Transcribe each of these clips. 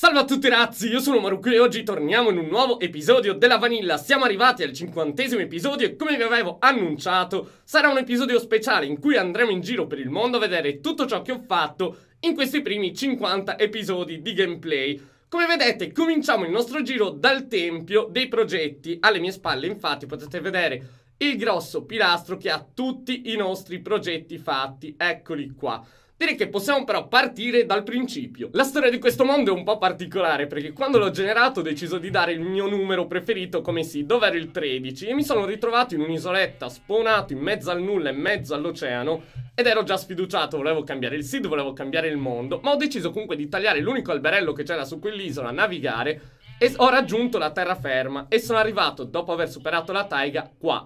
Salve a tutti ragazzi, io sono Maruku e oggi torniamo in un nuovo episodio della Vanilla Siamo arrivati al cinquantesimo episodio e come vi avevo annunciato Sarà un episodio speciale in cui andremo in giro per il mondo a vedere tutto ciò che ho fatto In questi primi 50 episodi di gameplay come vedete cominciamo il nostro giro dal tempio dei progetti Alle mie spalle infatti potete vedere il grosso pilastro che ha tutti i nostri progetti fatti Eccoli qua Direi che possiamo però partire dal principio. La storia di questo mondo è un po' particolare perché quando l'ho generato ho deciso di dare il mio numero preferito come sì, dov'era il 13 e mi sono ritrovato in un'isoletta spawnato in mezzo al nulla e in mezzo all'oceano ed ero già sfiduciato, volevo cambiare il seed, volevo cambiare il mondo, ma ho deciso comunque di tagliare l'unico alberello che c'era su quell'isola, navigare e ho raggiunto la terraferma e sono arrivato, dopo aver superato la taiga, qua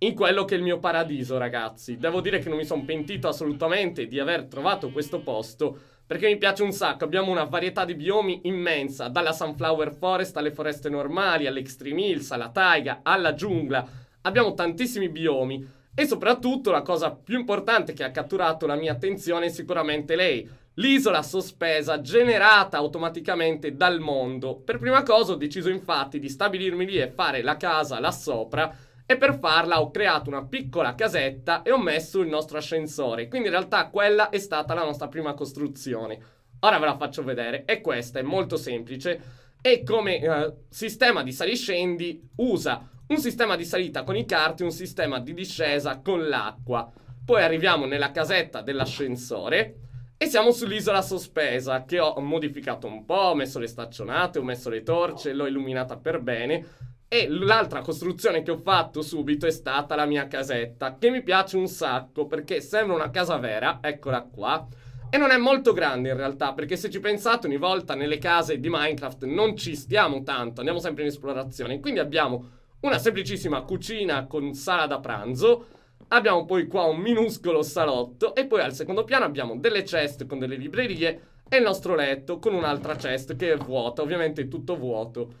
in quello che è il mio paradiso, ragazzi. Devo dire che non mi sono pentito assolutamente di aver trovato questo posto perché mi piace un sacco. Abbiamo una varietà di biomi immensa, dalla Sunflower Forest alle foreste normali, all'Extreme Hills, alla taiga, alla giungla. Abbiamo tantissimi biomi e soprattutto la cosa più importante che ha catturato la mia attenzione è sicuramente lei. L'isola sospesa generata automaticamente dal mondo. Per prima cosa ho deciso infatti di stabilirmi lì e fare la casa là sopra e per farla ho creato una piccola casetta e ho messo il nostro ascensore. Quindi in realtà quella è stata la nostra prima costruzione. Ora ve la faccio vedere e questa è molto semplice e come eh, sistema di saliscendi usa un sistema di salita con i carti e un sistema di discesa con l'acqua. Poi arriviamo nella casetta dell'ascensore e siamo sull'isola sospesa che ho modificato un po', ho messo le staccionate, ho messo le torce, l'ho illuminata per bene e l'altra costruzione che ho fatto subito è stata la mia casetta, che mi piace un sacco perché sembra una casa vera, eccola qua. E non è molto grande in realtà, perché se ci pensate ogni volta nelle case di Minecraft non ci stiamo tanto, andiamo sempre in esplorazione. Quindi abbiamo una semplicissima cucina con sala da pranzo, abbiamo poi qua un minuscolo salotto e poi al secondo piano abbiamo delle chest con delle librerie e il nostro letto con un'altra chest che è vuota, ovviamente è tutto vuoto.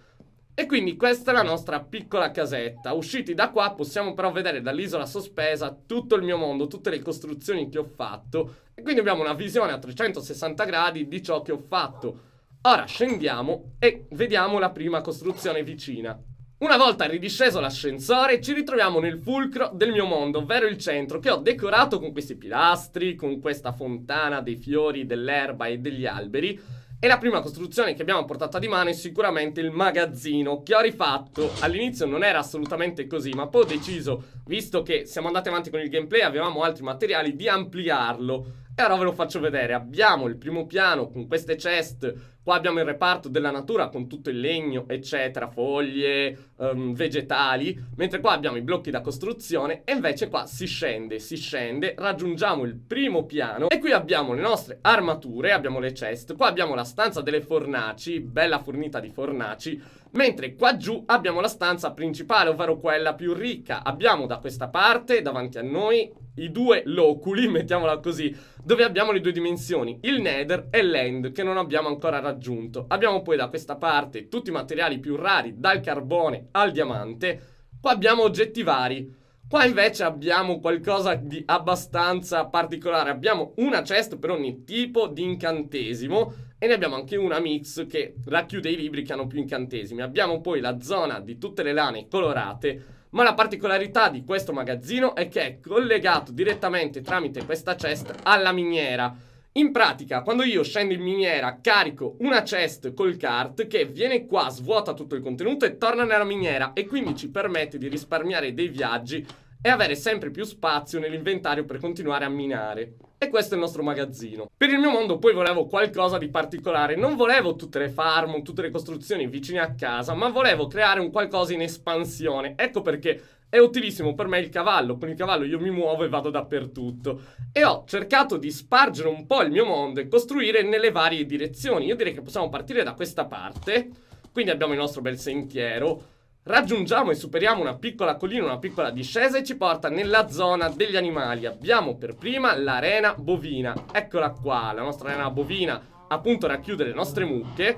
E quindi questa è la nostra piccola casetta. Usciti da qua possiamo però vedere dall'isola sospesa tutto il mio mondo, tutte le costruzioni che ho fatto. E quindi abbiamo una visione a 360 gradi di ciò che ho fatto. Ora scendiamo e vediamo la prima costruzione vicina. Una volta ridisceso l'ascensore ci ritroviamo nel fulcro del mio mondo, ovvero il centro, che ho decorato con questi pilastri, con questa fontana dei fiori, dell'erba e degli alberi e la prima costruzione che abbiamo portato di mano è sicuramente il magazzino, che ho rifatto. All'inizio non era assolutamente così, ma poi ho deciso, visto che siamo andati avanti con il gameplay, avevamo altri materiali, di ampliarlo. E ora ve lo faccio vedere. Abbiamo il primo piano con queste chest poi abbiamo il reparto della natura con tutto il legno, eccetera, foglie, um, vegetali, mentre qua abbiamo i blocchi da costruzione e invece qua si scende, si scende, raggiungiamo il primo piano e qui abbiamo le nostre armature, abbiamo le chest, qua abbiamo la stanza delle fornaci, bella fornita di fornaci, mentre qua giù abbiamo la stanza principale, ovvero quella più ricca. Abbiamo da questa parte, davanti a noi, i due loculi, mettiamola così, dove abbiamo le due dimensioni, il nether e l'end, che non abbiamo ancora raggiunto aggiunto. Abbiamo poi da questa parte tutti i materiali più rari, dal carbone al diamante. Qua abbiamo oggetti vari. Qua invece abbiamo qualcosa di abbastanza particolare. Abbiamo una chest per ogni tipo di incantesimo e ne abbiamo anche una mix che racchiude i libri che hanno più incantesimi. Abbiamo poi la zona di tutte le lane colorate ma la particolarità di questo magazzino è che è collegato direttamente tramite questa chest alla miniera. In pratica, quando io scendo in miniera, carico una chest col cart che viene qua, svuota tutto il contenuto e torna nella miniera e quindi ci permette di risparmiare dei viaggi e avere sempre più spazio nell'inventario per continuare a minare. E questo è il nostro magazzino. Per il mio mondo poi volevo qualcosa di particolare, non volevo tutte le farm, tutte le costruzioni vicine a casa, ma volevo creare un qualcosa in espansione. Ecco perché è utilissimo per me il cavallo, con il cavallo io mi muovo e vado dappertutto. E ho cercato di spargere un po' il mio mondo e costruire nelle varie direzioni. Io direi che possiamo partire da questa parte, quindi abbiamo il nostro bel sentiero. Raggiungiamo e superiamo una piccola collina, una piccola discesa e ci porta nella zona degli animali. Abbiamo per prima l'arena bovina. Eccola qua, la nostra arena bovina appunto racchiude le nostre mucche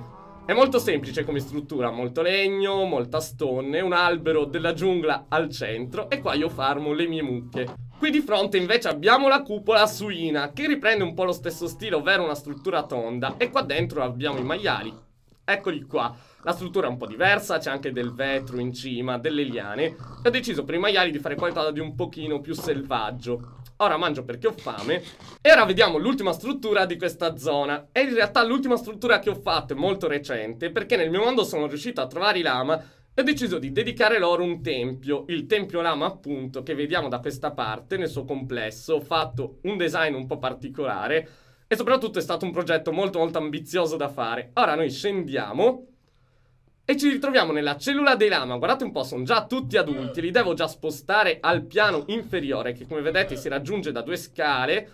è molto semplice come struttura, molto legno, molta stone, un albero della giungla al centro e qua io farmo le mie mucche. Qui di fronte invece abbiamo la cupola suina che riprende un po' lo stesso stile, ovvero una struttura tonda e qua dentro abbiamo i maiali. Eccoli qua. La struttura è un po' diversa, c'è anche del vetro in cima, delle liane e ho deciso per i maiali di fare qualcosa di un pochino più selvaggio ora mangio perché ho fame. E ora vediamo l'ultima struttura di questa zona. È in realtà l'ultima struttura che ho fatto, è molto recente, perché nel mio mondo sono riuscito a trovare i lama e ho deciso di dedicare loro un tempio, il tempio lama appunto, che vediamo da questa parte nel suo complesso. Ho fatto un design un po' particolare e soprattutto è stato un progetto molto molto ambizioso da fare. Ora noi scendiamo e ci ritroviamo nella cellula dei lama, guardate un po', sono già tutti adulti, li devo già spostare al piano inferiore che come vedete si raggiunge da due scale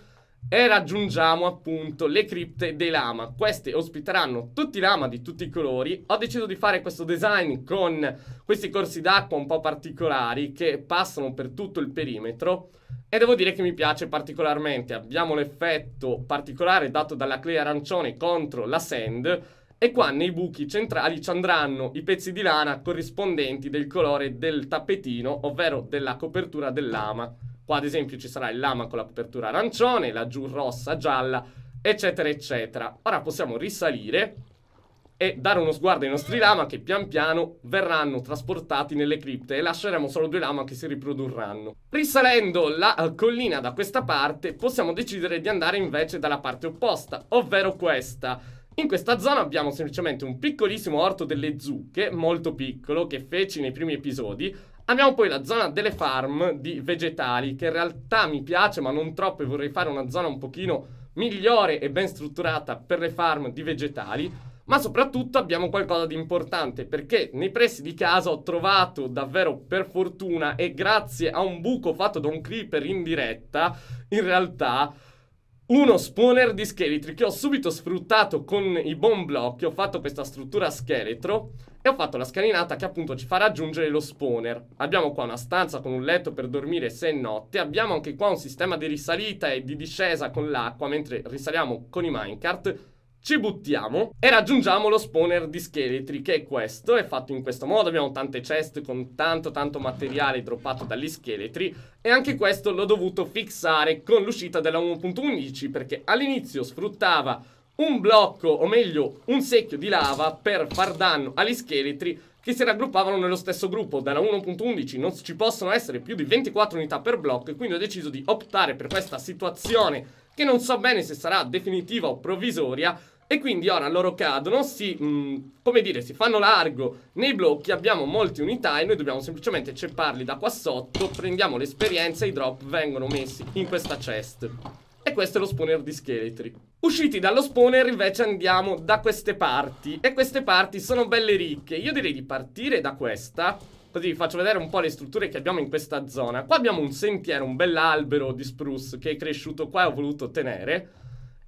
e raggiungiamo appunto le cripte dei lama. Queste ospiteranno tutti i lama di tutti i colori. Ho deciso di fare questo design con questi corsi d'acqua un po' particolari che passano per tutto il perimetro e devo dire che mi piace particolarmente. Abbiamo l'effetto particolare dato dalla clay arancione contro la sand e qua nei buchi centrali ci andranno i pezzi di lana corrispondenti del colore del tappetino, ovvero della copertura del lama. Qua ad esempio ci sarà il lama con la copertura arancione, laggiù rossa, gialla, eccetera, eccetera. Ora possiamo risalire e dare uno sguardo ai nostri lama che pian piano verranno trasportati nelle cripte e lasceremo solo due lama che si riprodurranno. Risalendo la eh, collina da questa parte possiamo decidere di andare invece dalla parte opposta, ovvero questa. In questa zona abbiamo semplicemente un piccolissimo orto delle zucche, molto piccolo, che feci nei primi episodi. Abbiamo poi la zona delle farm di vegetali, che in realtà mi piace ma non troppo e vorrei fare una zona un pochino migliore e ben strutturata per le farm di vegetali. Ma soprattutto abbiamo qualcosa di importante perché nei pressi di casa ho trovato davvero per fortuna e grazie a un buco fatto da un creeper in diretta, in realtà uno spawner di scheletri che ho subito sfruttato con i bomb blocchi, ho fatto questa struttura scheletro e ho fatto la scalinata che appunto ci fa raggiungere lo spawner. Abbiamo qua una stanza con un letto per dormire se è notte, abbiamo anche qua un sistema di risalita e di discesa con l'acqua mentre risaliamo con i minecart ci buttiamo e raggiungiamo lo spawner di scheletri che è questo, è fatto in questo modo, abbiamo tante chest con tanto tanto materiale droppato dagli scheletri e anche questo l'ho dovuto fixare con l'uscita della 1.11 perché all'inizio sfruttava un blocco o meglio un secchio di lava per far danno agli scheletri che si raggruppavano nello stesso gruppo. Dalla 1.11 non ci possono essere più di 24 unità per blocco e quindi ho deciso di optare per questa situazione che non so bene se sarà definitiva o provvisoria e quindi ora loro cadono, si, mh, mm, come dire, si fanno largo nei blocchi, abbiamo molte unità e noi dobbiamo semplicemente cepparli da qua sotto, prendiamo l'esperienza e i drop vengono messi in questa chest. E questo è lo spawner di scheletri. Usciti dallo spawner invece andiamo da queste parti, e queste parti sono belle ricche. Io direi di partire da questa, Così vi faccio vedere un po' le strutture che abbiamo in questa zona Qua abbiamo un sentiero, un bell'albero di spruce che è cresciuto qua e ho voluto tenere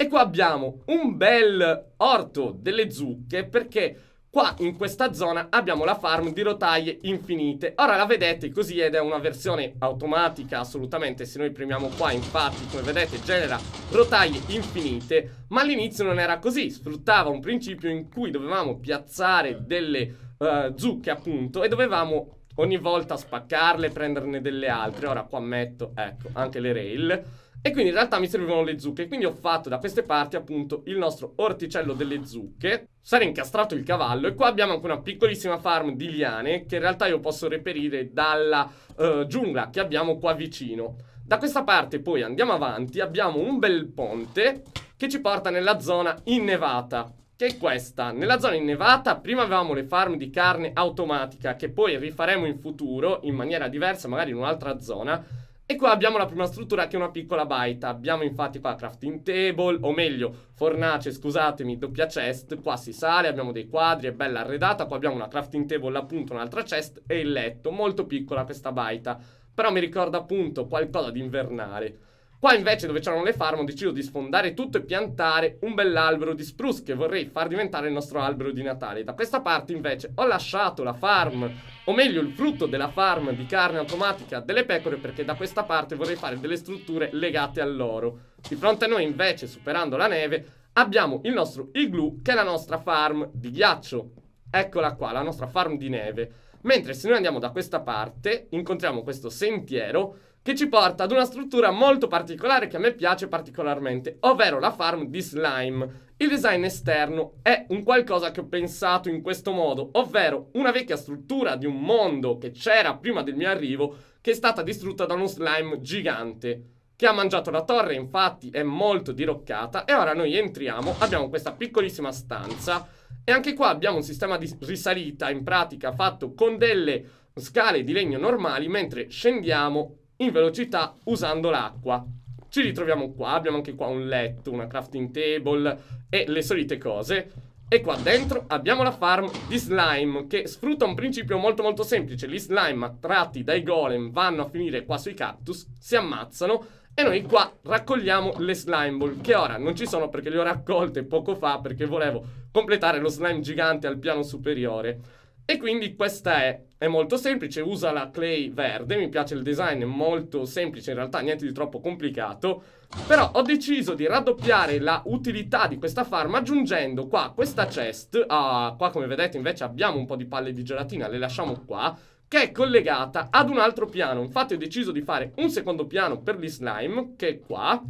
e qua abbiamo un bel orto delle zucche perché Qua in questa zona abbiamo la farm di rotaie infinite Ora la vedete così ed è una versione automatica assolutamente Se noi premiamo qua infatti come vedete genera rotaie infinite Ma all'inizio non era così Sfruttava un principio in cui dovevamo piazzare delle uh, zucche appunto E dovevamo ogni volta spaccarle e prenderne delle altre Ora qua metto ecco anche le rail e quindi in realtà mi servivano le zucche, quindi ho fatto da queste parti appunto il nostro orticello delle zucche. Sarà incastrato il cavallo e qua abbiamo anche una piccolissima farm di liane che in realtà io posso reperire dalla uh, giungla che abbiamo qua vicino. Da questa parte poi andiamo avanti, abbiamo un bel ponte che ci porta nella zona innevata che è questa. Nella zona innevata prima avevamo le farm di carne automatica che poi rifaremo in futuro in maniera diversa, magari in un'altra zona. E qua abbiamo la prima struttura che è una piccola baita. Abbiamo infatti qua crafting table, o meglio, fornace, scusatemi, doppia chest. Qua si sale, abbiamo dei quadri, è bella arredata. Qua abbiamo una crafting table, appunto, un'altra chest e il letto. Molto piccola questa baita. Però mi ricorda appunto qualcosa di invernale. Qua invece dove c'erano le farm ho deciso di sfondare tutto e piantare un bell'albero di spruce che vorrei far diventare il nostro albero di Natale. Da questa parte invece ho lasciato la farm, o meglio il frutto della farm di carne automatica delle pecore perché da questa parte vorrei fare delle strutture legate all'oro. Di fronte a noi invece, superando la neve, abbiamo il nostro igloo che è la nostra farm di ghiaccio. Eccola qua, la nostra farm di neve. Mentre se noi andiamo da questa parte, incontriamo questo sentiero che ci porta ad una struttura molto particolare che a me piace particolarmente, ovvero la farm di slime. Il design esterno è un qualcosa che ho pensato in questo modo, ovvero una vecchia struttura di un mondo che c'era prima del mio arrivo che è stata distrutta da uno slime gigante che ha mangiato la torre, infatti è molto diroccata e ora noi entriamo, abbiamo questa piccolissima stanza e anche qua abbiamo un sistema di risalita in pratica fatto con delle scale di legno normali mentre scendiamo in velocità usando l'acqua. Ci ritroviamo qua, abbiamo anche qua un letto, una crafting table e le solite cose. E qua dentro abbiamo la farm di slime che sfrutta un principio molto molto semplice. Gli slime attratti dai golem vanno a finire qua sui cactus, si ammazzano e noi qua raccogliamo le slime ball, che ora non ci sono perché le ho raccolte poco fa perché volevo completare lo slime gigante al piano superiore. E quindi questa è, è molto semplice, usa la clay verde, mi piace il design, è molto semplice in realtà, niente di troppo complicato. Però ho deciso di raddoppiare la utilità di questa farma aggiungendo qua questa chest, ah, qua come vedete invece abbiamo un po' di palle di gelatina, le lasciamo qua, che è collegata ad un altro piano. Infatti ho deciso di fare un secondo piano per gli slime, che è qua,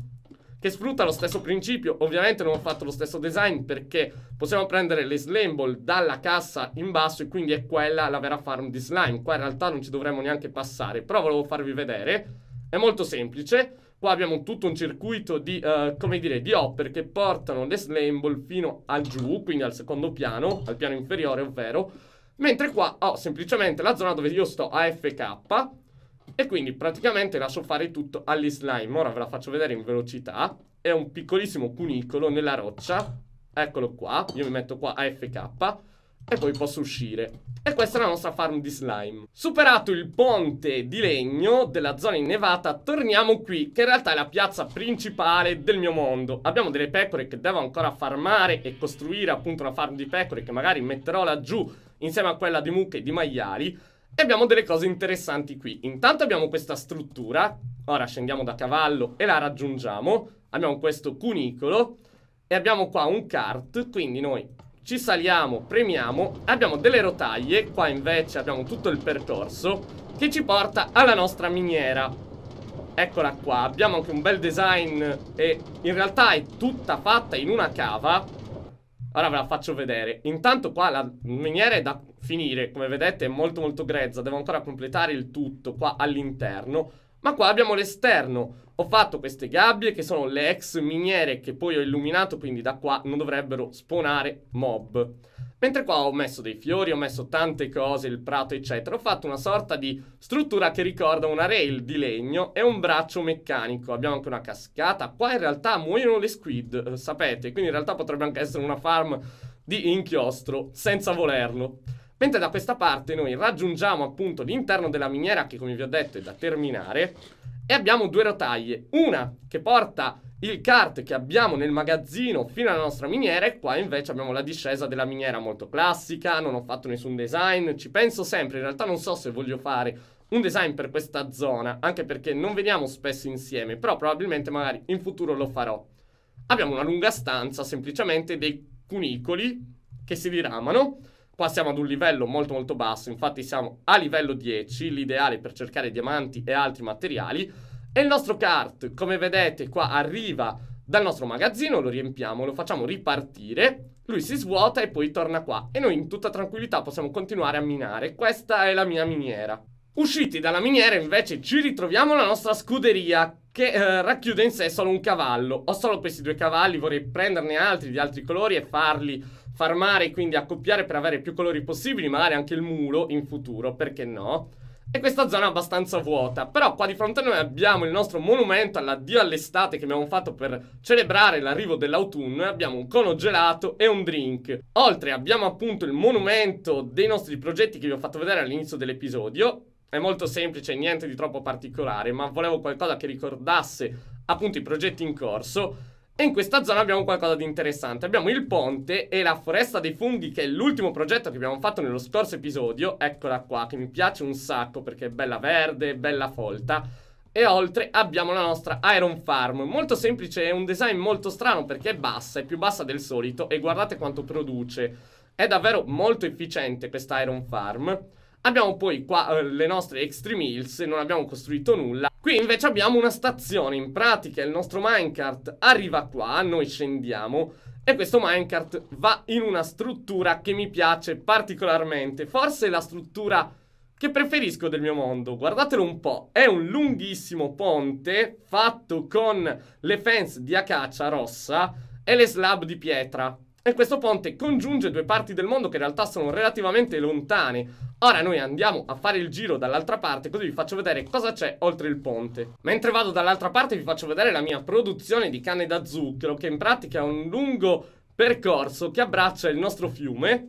che sfrutta lo stesso principio. Ovviamente non ho fatto lo stesso design perché possiamo prendere le slime ball dalla cassa in basso e quindi è quella la vera farm di slime. Qua in realtà non ci dovremmo neanche passare, però volevo farvi vedere. È molto semplice. Qua abbiamo tutto un circuito di, uh, come dire, di hopper che portano le slime ball fino al giù, quindi al secondo piano, al piano inferiore ovvero Mentre qua ho semplicemente la zona dove io sto AFK e quindi praticamente lascio fare tutto agli slime. Ora ve la faccio vedere in velocità. È un piccolissimo cunicolo nella roccia. Eccolo qua. Io mi metto qua AFK e poi posso uscire. E questa è la nostra farm di slime. Superato il ponte di legno della zona innevata, torniamo qui, che in realtà è la piazza principale del mio mondo. Abbiamo delle pecore che devo ancora farmare e costruire appunto una farm di pecore che magari metterò laggiù insieme a quella di mucche e di maiali. E abbiamo delle cose interessanti qui. Intanto abbiamo questa struttura. Ora scendiamo da cavallo e la raggiungiamo. Abbiamo questo cunicolo. E abbiamo qua un kart. Quindi noi ci saliamo, premiamo. Abbiamo delle rotaie. Qua invece abbiamo tutto il percorso che ci porta alla nostra miniera. Eccola qua. Abbiamo anche un bel design e in realtà è tutta fatta in una cava. Ora ve la faccio vedere. Intanto qua la miniera è da finire, come vedete è molto molto grezza, devo ancora completare il tutto qua all'interno. Ma qua abbiamo l'esterno. Ho fatto queste gabbie che sono le ex miniere che poi ho illuminato, quindi da qua non dovrebbero spawnare mob. Mentre qua ho messo dei fiori, ho messo tante cose, il prato eccetera, ho fatto una sorta di struttura che ricorda una rail di legno e un braccio meccanico, abbiamo anche una cascata, qua in realtà muoiono le squid, eh, sapete, quindi in realtà potrebbe anche essere una farm di inchiostro senza volerlo. Mentre da questa parte noi raggiungiamo appunto l'interno della miniera che come vi ho detto è da terminare e abbiamo due rotaie, una che porta il kart che abbiamo nel magazzino fino alla nostra miniera e qua invece abbiamo la discesa della miniera molto classica, non ho fatto nessun design, ci penso sempre, in realtà non so se voglio fare un design per questa zona, anche perché non veniamo spesso insieme, però probabilmente magari in futuro lo farò. Abbiamo una lunga stanza, semplicemente dei cunicoli che si diramano passiamo ad un livello molto molto basso, infatti siamo a livello 10, l'ideale per cercare diamanti e altri materiali, e il nostro kart, come vedete qua, arriva dal nostro magazzino, lo riempiamo, lo facciamo ripartire, lui si svuota e poi torna qua, e noi in tutta tranquillità possiamo continuare a minare, questa è la mia miniera. Usciti dalla miniera invece ci ritroviamo la nostra scuderia che eh, racchiude in sé solo un cavallo. Ho solo questi due cavalli, vorrei prenderne altri di altri colori e farli farmare e quindi accoppiare per avere più colori possibili, magari anche il mulo in futuro, perché no? E questa zona è abbastanza vuota, però qua di fronte a noi abbiamo il nostro monumento all'addio all'estate che abbiamo fatto per celebrare l'arrivo dell'autunno e abbiamo un cono gelato e un drink. Oltre abbiamo appunto il monumento dei nostri progetti che vi ho fatto vedere all'inizio dell'episodio, è molto semplice, niente di troppo particolare, ma volevo qualcosa che ricordasse appunto i progetti in corso. E in questa zona abbiamo qualcosa di interessante. Abbiamo il ponte e la foresta dei funghi, che è l'ultimo progetto che abbiamo fatto nello scorso episodio. Eccola qua, che mi piace un sacco perché è bella verde, bella folta. E oltre abbiamo la nostra Iron Farm, molto semplice, è un design molto strano perché è bassa, è più bassa del solito e guardate quanto produce. È davvero molto efficiente questa Iron Farm. Abbiamo poi qua eh, le nostre Extreme Hills, non abbiamo costruito nulla Qui invece abbiamo una stazione, in pratica il nostro minecart arriva qua, noi scendiamo e questo minecart va in una struttura che mi piace particolarmente, forse la struttura che preferisco del mio mondo. Guardatelo un po', è un lunghissimo ponte fatto con le fence di acacia rossa e le slab di pietra. E questo ponte congiunge due parti del mondo che in realtà sono relativamente lontane. Ora noi andiamo a fare il giro dall'altra parte così vi faccio vedere cosa c'è oltre il ponte. Mentre vado dall'altra parte vi faccio vedere la mia produzione di canne da zucchero che in pratica è un lungo percorso che abbraccia il nostro fiume.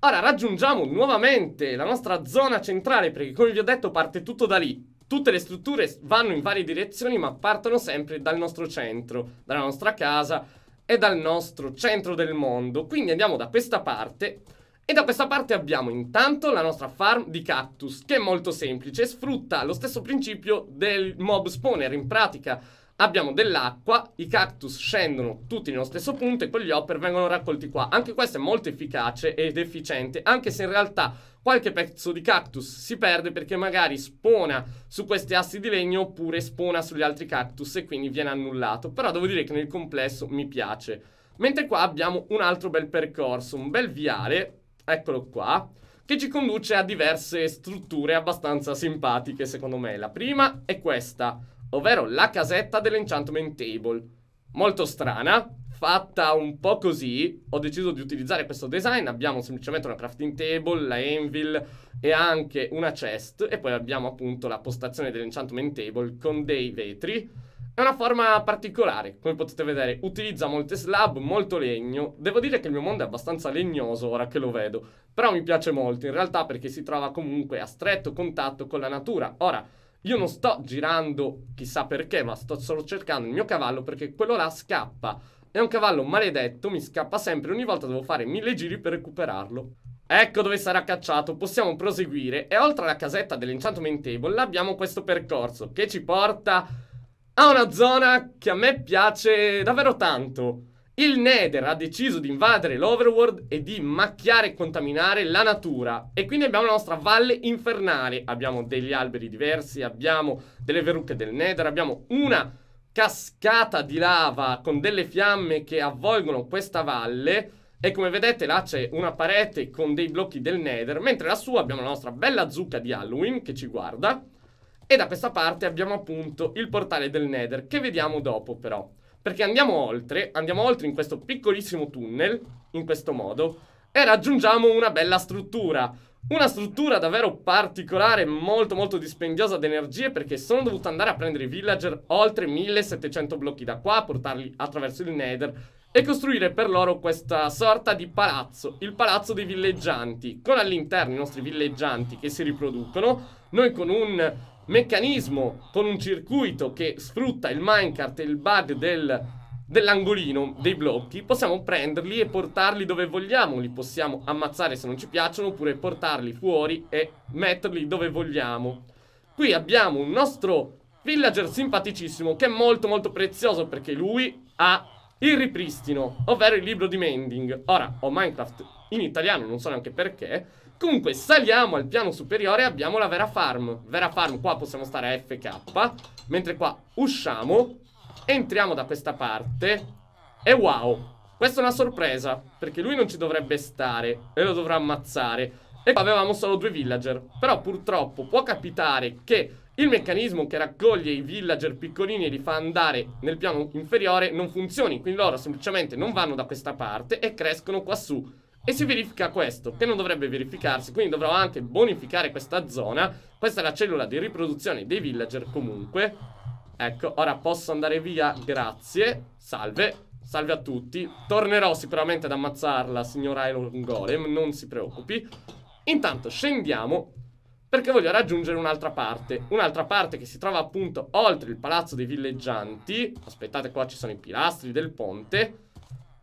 Ora raggiungiamo nuovamente la nostra zona centrale perché come vi ho detto parte tutto da lì. Tutte le strutture vanno in varie direzioni ma partono sempre dal nostro centro, dalla nostra casa è dal nostro centro del mondo, quindi andiamo da questa parte e da questa parte abbiamo intanto la nostra farm di cactus, che è molto semplice, sfrutta lo stesso principio del mob spawner, in pratica abbiamo dell'acqua, i cactus scendono tutti nello stesso punto e quegli hopper vengono raccolti qua. Anche questo è molto efficace ed efficiente, anche se in realtà qualche pezzo di cactus si perde perché magari spona su questi assi di legno oppure spona sugli altri cactus e quindi viene annullato. Però devo dire che nel complesso mi piace. Mentre qua abbiamo un altro bel percorso, un bel viale, eccolo qua, che ci conduce a diverse strutture abbastanza simpatiche secondo me. La prima è questa ovvero la casetta dell'enchantment table. Molto strana, fatta un po' così, ho deciso di utilizzare questo design, abbiamo semplicemente una crafting table, la anvil e anche una chest e poi abbiamo appunto la postazione dell'enchantment table con dei vetri. È una forma particolare, come potete vedere, utilizza molte slab, molto legno. Devo dire che il mio mondo è abbastanza legnoso ora che lo vedo, però mi piace molto in realtà perché si trova comunque a stretto contatto con la natura. Ora, io non sto girando chissà perché, ma sto solo cercando il mio cavallo perché quello là scappa. È un cavallo maledetto, mi scappa sempre, ogni volta devo fare mille giri per recuperarlo. Ecco dove sarà cacciato, possiamo proseguire e oltre alla casetta dell'enchantment table abbiamo questo percorso che ci porta a una zona che a me piace davvero tanto. Il Nether ha deciso di invadere l'Overworld e di macchiare e contaminare la natura. E quindi abbiamo la nostra valle infernale. Abbiamo degli alberi diversi, abbiamo delle verrucche del Nether, abbiamo una cascata di lava con delle fiamme che avvolgono questa valle. E come vedete là c'è una parete con dei blocchi del Nether, mentre lassù abbiamo la nostra bella zucca di Halloween che ci guarda. E da questa parte abbiamo appunto il portale del Nether, che vediamo dopo però. Perché andiamo oltre, andiamo oltre in questo piccolissimo tunnel, in questo modo, e raggiungiamo una bella struttura. Una struttura davvero particolare, molto molto dispendiosa di energie perché sono dovuto andare a prendere i villager oltre 1700 blocchi da qua, portarli attraverso il nether e costruire per loro questa sorta di palazzo, il palazzo dei villeggianti, con all'interno i nostri villeggianti che si riproducono, noi con un meccanismo con un circuito che sfrutta il minecart e il bug del, dell'angolino dei blocchi, possiamo prenderli e portarli dove vogliamo, li possiamo ammazzare se non ci piacciono oppure portarli fuori e metterli dove vogliamo. Qui abbiamo un nostro villager simpaticissimo che è molto molto prezioso perché lui ha il ripristino, ovvero il libro di Mending. Ora, ho Minecraft in italiano, non so neanche perché, Comunque saliamo al piano superiore e abbiamo la Vera Farm Vera Farm qua possiamo stare a FK Mentre qua usciamo Entriamo da questa parte E wow Questa è una sorpresa Perché lui non ci dovrebbe stare E lo dovrà ammazzare E qua avevamo solo due villager Però purtroppo può capitare che il meccanismo che raccoglie i villager piccolini e li fa andare nel piano inferiore non funzioni, quindi loro semplicemente non vanno da questa parte e crescono quassù. E si verifica questo, che non dovrebbe verificarsi, quindi dovrò anche bonificare questa zona. Questa è la cellula di riproduzione dei villager comunque. Ecco, ora posso andare via, grazie. Salve, salve a tutti. Tornerò sicuramente ad ammazzarla, signora Iron Golem, non si preoccupi. Intanto scendiamo perché voglio raggiungere un'altra parte. Un'altra parte che si trova appunto oltre il palazzo dei villeggianti. Aspettate, qua ci sono i pilastri del ponte.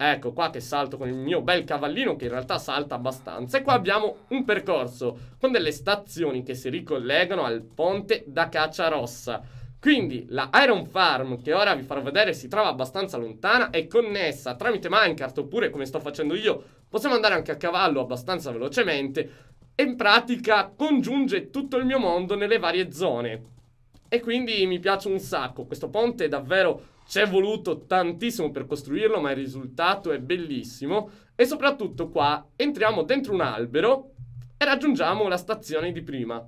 Ecco qua che salto con il mio bel cavallino che in realtà salta abbastanza. E qua abbiamo un percorso con delle stazioni che si ricollegano al ponte da Caccia Rossa. Quindi la Iron Farm che ora vi farò vedere si trova abbastanza lontana è connessa tramite Minecraft oppure come sto facendo io possiamo andare anche a cavallo abbastanza velocemente e in pratica congiunge tutto il mio mondo nelle varie zone. E quindi mi piace un sacco, questo ponte è davvero c'è voluto tantissimo per costruirlo, ma il risultato è bellissimo. E soprattutto qua entriamo dentro un albero e raggiungiamo la stazione di prima.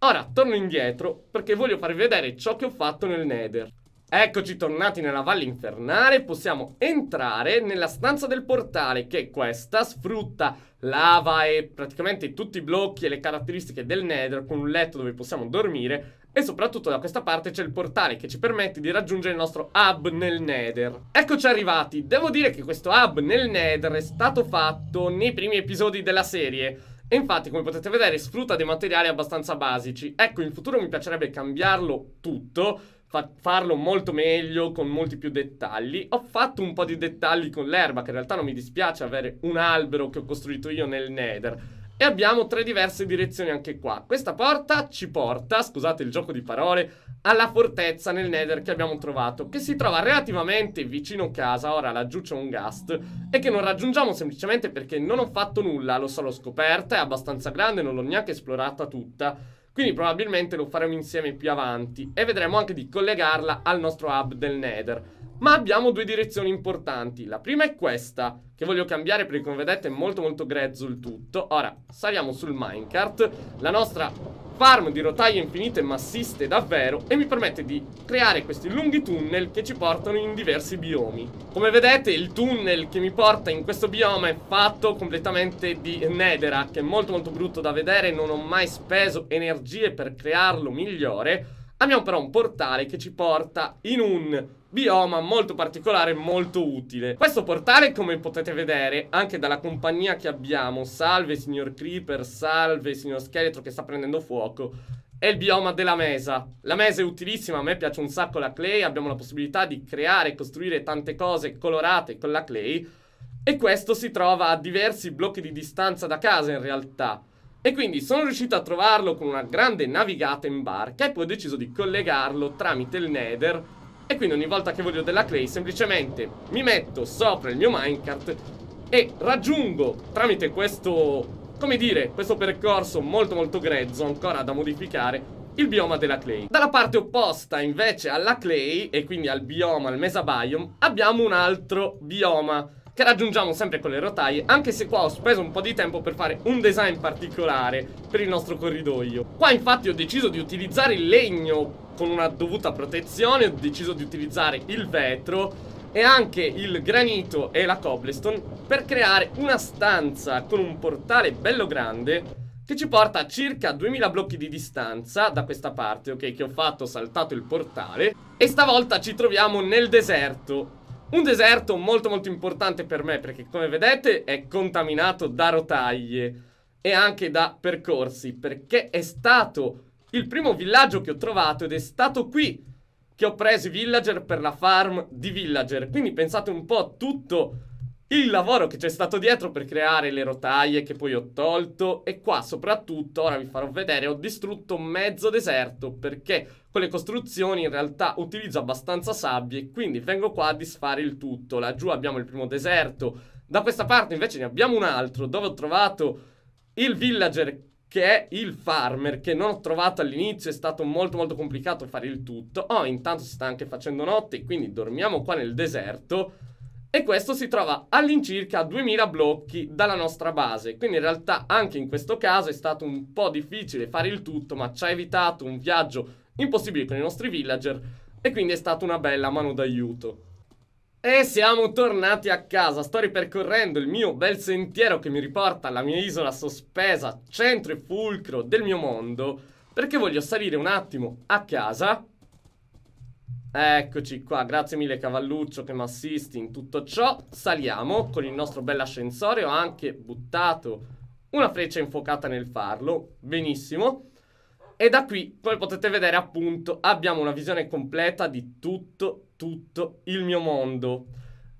Ora torno indietro perché voglio farvi vedere ciò che ho fatto nel Nether. Eccoci tornati nella Valle Infernale, possiamo entrare nella stanza del portale che questa sfrutta lava e praticamente tutti i blocchi e le caratteristiche del Nether con un letto dove possiamo dormire e soprattutto da questa parte c'è il portale che ci permette di raggiungere il nostro hub nel Nether. Eccoci arrivati, devo dire che questo hub nel Nether è stato fatto nei primi episodi della serie e infatti, come potete vedere, sfrutta dei materiali abbastanza basici. Ecco, in futuro mi piacerebbe cambiarlo tutto farlo molto meglio con molti più dettagli. Ho fatto un po' di dettagli con l'erba, che in realtà non mi dispiace avere un albero che ho costruito io nel Nether. E abbiamo tre diverse direzioni anche qua. Questa porta ci porta, scusate il gioco di parole, alla fortezza nel Nether che abbiamo trovato, che si trova relativamente vicino casa, ora laggiù c'è un gast, e che non raggiungiamo semplicemente perché non ho fatto nulla, lo so, l'ho scoperta, è abbastanza grande, non l'ho neanche esplorata tutta. Quindi probabilmente lo faremo insieme più avanti e vedremo anche di collegarla al nostro hub del Nether. Ma abbiamo due direzioni importanti. La prima è questa, che voglio cambiare perché come vedete è molto molto grezzo il tutto Ora, saliamo sul minecart La nostra farm di rotaie infinite ma assiste davvero e mi permette di creare questi lunghi tunnel che ci portano in diversi biomi. Come vedete il tunnel che mi porta in questo bioma è fatto completamente di nedera che è molto molto brutto da vedere, non ho mai speso energie per crearlo migliore. Abbiamo però un portale che ci porta in un bioma molto particolare, e molto utile. Questo portale, come potete vedere, anche dalla compagnia che abbiamo, salve signor Creeper, salve signor Scheletro che sta prendendo fuoco, è il bioma della mesa. La mesa è utilissima, a me piace un sacco la clay, abbiamo la possibilità di creare e costruire tante cose colorate con la clay e questo si trova a diversi blocchi di distanza da casa in realtà. E quindi sono riuscito a trovarlo con una grande navigata in barca e poi ho deciso di collegarlo tramite il Nether quindi ogni volta che voglio della clay semplicemente mi metto sopra il mio minecart e raggiungo tramite questo, come dire, questo percorso molto molto grezzo ancora da modificare il bioma della clay. Dalla parte opposta invece alla clay e quindi al bioma, al mesabiome, abbiamo un altro bioma che raggiungiamo sempre con le rotaie, anche se qua ho speso un po' di tempo per fare un design particolare per il nostro corridoio. Qua infatti ho deciso di utilizzare il legno con una dovuta protezione ho deciso di utilizzare il vetro e anche il granito e la cobblestone per creare una stanza con un portale bello grande che ci porta a circa 2000 blocchi di distanza da questa parte, ok, che ho fatto, ho saltato il portale e stavolta ci troviamo nel deserto un deserto molto molto importante per me perché come vedete è contaminato da rotaie e anche da percorsi perché è stato il primo villaggio che ho trovato ed è stato qui che ho preso i villager per la farm di villager. Quindi pensate un po' a tutto il lavoro che c'è stato dietro per creare le rotaie che poi ho tolto e qua soprattutto, ora vi farò vedere, ho distrutto mezzo deserto perché con le costruzioni in realtà utilizzo abbastanza sabbie quindi vengo qua a disfare il tutto. Laggiù abbiamo il primo deserto, da questa parte invece ne abbiamo un altro dove ho trovato il villager che è il farmer, che non ho trovato all'inizio, è stato molto molto complicato fare il tutto. Oh, intanto si sta anche facendo notte, quindi dormiamo qua nel deserto. E questo si trova all'incirca a 2000 blocchi dalla nostra base. Quindi in realtà anche in questo caso è stato un po' difficile fare il tutto, ma ci ha evitato un viaggio impossibile con i nostri villager. E quindi è stata una bella mano d'aiuto. E siamo tornati a casa, sto ripercorrendo il mio bel sentiero che mi riporta alla mia isola sospesa, centro e fulcro del mio mondo, perché voglio salire un attimo a casa. Eccoci qua, grazie mille cavalluccio che mi assisti in tutto ciò. Saliamo con il nostro bell'ascensore, ho anche buttato una freccia infuocata nel farlo, benissimo. E da qui, come potete vedere appunto, abbiamo una visione completa di tutto tutto il mio mondo.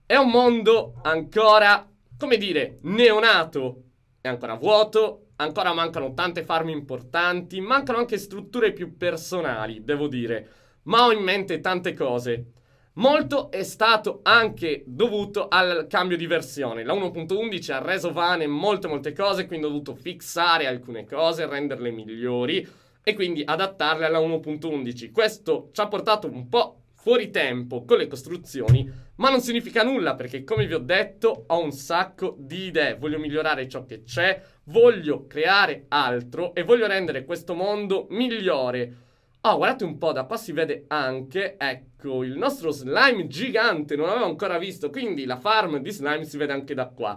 È un mondo ancora, come dire, neonato. È ancora vuoto, ancora mancano tante farme importanti, mancano anche strutture più personali, devo dire. Ma ho in mente tante cose. Molto è stato anche dovuto al cambio di versione. La 1.11 ha reso vane molte molte cose, quindi ho dovuto fissare alcune cose, renderle migliori e quindi adattarle alla 1.11. Questo ci ha portato un po' fuori tempo con le costruzioni, ma non significa nulla perché come vi ho detto ho un sacco di idee, voglio migliorare ciò che c'è, voglio creare altro e voglio rendere questo mondo migliore. oh, guardate un po', da qua si vede anche, ecco, il nostro slime gigante, non l'avevo ancora visto, quindi la farm di slime si vede anche da qua.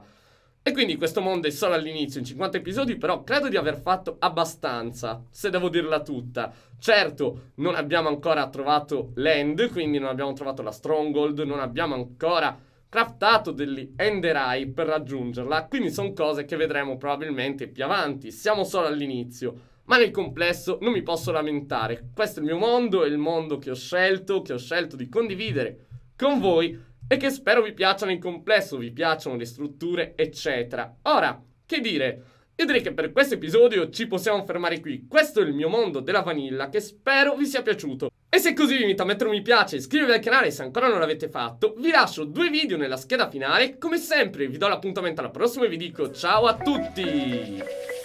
E quindi questo mondo è solo all'inizio, in 50 episodi, però credo di aver fatto abbastanza, se devo dirla tutta. Certo, non abbiamo ancora trovato l'End, quindi non abbiamo trovato la Stronghold, non abbiamo ancora craftato degli Ender Eye per raggiungerla, quindi sono cose che vedremo probabilmente più avanti, siamo solo all'inizio. Ma nel complesso non mi posso lamentare, questo è il mio mondo, è il mondo che ho scelto, che ho scelto di condividere con voi e che spero vi piacciono in complesso, vi piacciono le strutture, eccetera. Ora, che dire? Io direi che per questo episodio ci possiamo fermare qui. Questo è il mio mondo della vanilla che spero vi sia piaciuto. E se così vi invito a mettere un mi piace e iscrivervi al canale se ancora non l'avete fatto, vi lascio due video nella scheda finale. Come sempre vi do l'appuntamento alla prossima e vi dico ciao a tutti!